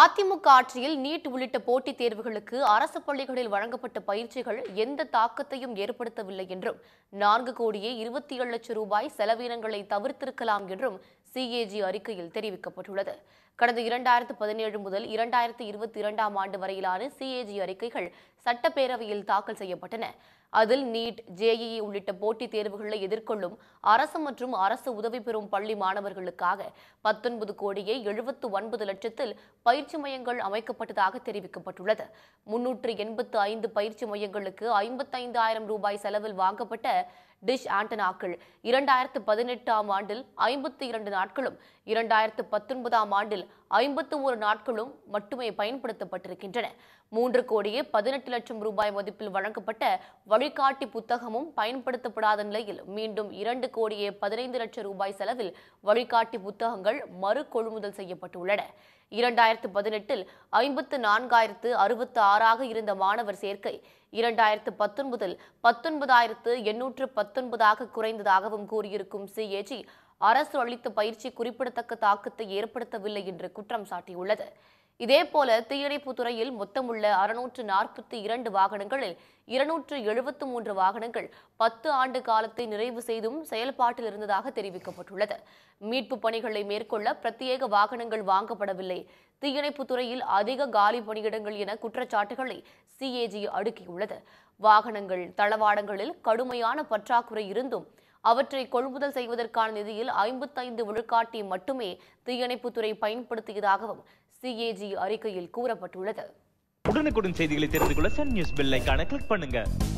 அதிமுக ஆட்சியில் நீட் உள்ளிட்ட போட்டித் தேர்வுகளுக்கு அரசு பள்ளிகளில் வழங்கப்பட்ட பயிற்சிகள் எந்த தாக்கத்தையும் ஏற்படுத்தவில்லை என்றும் நான்கு கோடியே இருபத்தி ஏழு லட்சம் ரூபாய் செலவினங்களை தவிர்த்திருக்கலாம் என்றும் சிஏஜி அறிக்கையில் தெரிவிக்கப்பட்டுள்ளது கடந்த இரண்டாயிரத்து பதினேழு முதல் இரண்டாயிரத்து இருபத்தி இரண்டாம் ஆண்டு வரையிலான சிஏஜி அறிக்கைகள் சட்டப்பேரவையில் தாக்கல் செய்யப்பட்டன அதில் நீட் ஜேஇஇ உள்ளிட்ட போட்டித் தேர்வுகளை எதிர்கொள்ளும் அரசு மற்றும் அரசு உதவி பெறும் பள்ளி மாணவர்களுக்காக பத்தொன்பது கோடியே எழுபத்து ஒன்பது லட்சத்தில் பயிற்சி மையங்கள் அமைக்கப்பட்டதாக தெரிவிக்கப்பட்டுள்ளது முன்னூற்று எண்பத்து ஐந்து பயிற்சி மையங்களுக்கு ஆயிரம் ரூபாய் செலவில் வாங்கப்பட்ட டிஷ் ஆண்டனாக்கள் இரண்டாயிரத்து பதினெட்டாம் ஆண்டில் ஐம்பத்தி இரண்டு நாட்களும் இரண்டாயிரத்து பத்தொன்பதாம் ஆண்டில் ஐம்பத்து ஒரு நாட்களும் மட்டுமே பயன்படுத்தப்பட்டிருக்கின்றன மூன்று கோடியே பதினெட்டு லட்சம் ரூபாய் மதிப்பில் வழங்கப்பட்ட வழிகாட்டி புத்தகமும் பயன்படுத்தப்படாத நிலையில் மீண்டும் இரண்டு கோடியே பதினைந்து லட்சம் ரூபாய் செலவில் வழிகாட்டி புத்தகங்கள் மறு கொள்முதல் செய்யப்பட்டுள்ளன இரண்டாயிரத்து பதினெட்டில் ஐம்பத்து நான்காயிரத்து அறுபத்து ஆறாக இருந்த மாணவர் சேர்க்கை இரண்டாயிரத்து பத்தொன்பதில் பத்தொன்பதாயிரத்து எண்ணூற்று பத்தொன்பதாக குறைந்ததாகவும் கூறியிருக்கும் சிஏஜி அரசு அளித்த பயிற்சி குறிப்பிடத்தக்க தாக்கத்தை ஏற்படுத்தவில்லை என்று குற்றம் சாட்டியுள்ளது இதேபோல தீயணைப்பு துறையில் மொத்தமுள்ள அறுநூற்று நாற்பத்தி இரண்டு வாகனங்களில் இருநூற்று எழுபத்து மூன்று வாகனங்கள் பத்து ஆண்டு காலத்தை நிறைவு செய்தும் செயல்பாட்டில் இருந்ததாக தெரிவிக்கப்பட்டுள்ளது மீட்பு பணிகளை மேற்கொள்ள பிரத்யேக வாகனங்கள் வாங்கப்படவில்லை தீயணைப்பு துறையில் அதிக காலி பணியிடங்கள் என குற்றச்சாட்டுகளை சிஏஜி அடுக்கியுள்ளது வாகனங்கள் தளவாடங்களில் கடுமையான பற்றாக்குறை இருந்தும் அவற்றை கொள்முதல் செய்வதற்கான நிதியில் ஐம்பத்தைந்து விழுக்காட்டி மட்டுமே தீயணைப்புத்துறை பயன்படுத்தியதாகவும் சிஏஜி அறிக்கையில் கூறப்பட்டுள்ளது உடனுக்குடன் செய்திகளை தெரிந்து கொள்ள சன் நியூஸ் கிளிக்